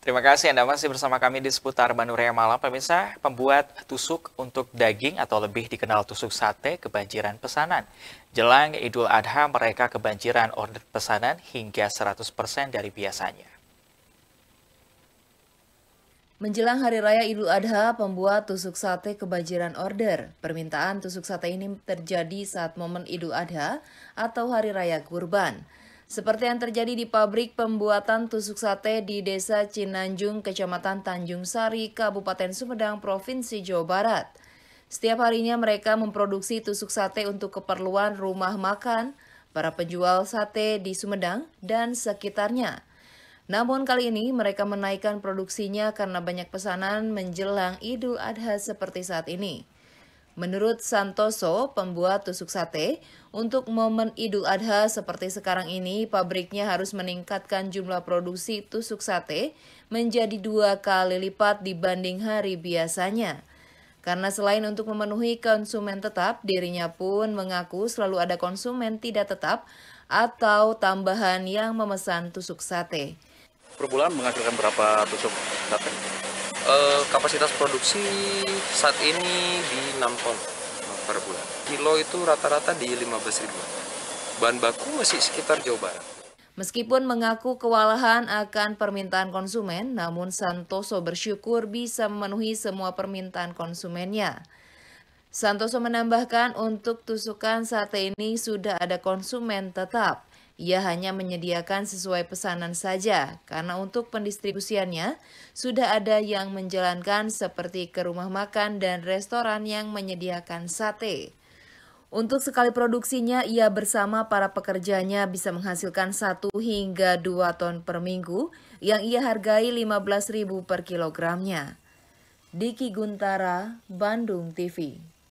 Terima kasih Anda masih bersama kami di seputar Bandung Malam. Pemirsa, pembuat tusuk untuk daging atau lebih dikenal tusuk sate kebanjiran pesanan. Jelang Idul Adha, mereka kebanjiran order pesanan hingga 100% dari biasanya. Menjelang Hari Raya Idul Adha, pembuat tusuk sate kebanjiran order. Permintaan tusuk sate ini terjadi saat momen Idul Adha atau Hari Raya Kurban. Seperti yang terjadi di pabrik pembuatan tusuk sate di Desa Cinanjung, Kecamatan Tanjung Sari, Kabupaten Sumedang, Provinsi Jawa Barat. Setiap harinya mereka memproduksi tusuk sate untuk keperluan rumah makan, para penjual sate di Sumedang dan sekitarnya. Namun kali ini mereka menaikkan produksinya karena banyak pesanan menjelang Idul Adha seperti saat ini. Menurut Santoso, pembuat tusuk sate, untuk momen Idul Adha seperti sekarang ini, pabriknya harus meningkatkan jumlah produksi tusuk sate menjadi dua kali lipat dibanding hari biasanya. Karena selain untuk memenuhi konsumen tetap, dirinya pun mengaku selalu ada konsumen tidak tetap atau tambahan yang memesan tusuk sate. Per bulan menghasilkan berapa tusuk sate? Eh, kapasitas produksi saat ini di 6 ton per bulan. Kilo itu rata-rata di 15 ribu. Bahan baku masih sekitar Jawa Barat. Meskipun mengaku kewalahan akan permintaan konsumen, namun Santoso bersyukur bisa memenuhi semua permintaan konsumennya. Santoso menambahkan untuk tusukan sate ini sudah ada konsumen tetap. Ia hanya menyediakan sesuai pesanan saja, karena untuk pendistribusiannya sudah ada yang menjalankan seperti ke rumah makan dan restoran yang menyediakan sate. Untuk sekali produksinya, ia bersama para pekerjanya bisa menghasilkan 1 hingga 2 ton per minggu yang ia hargai 15.000 per kilogramnya. Diki Guntara, Bandung TV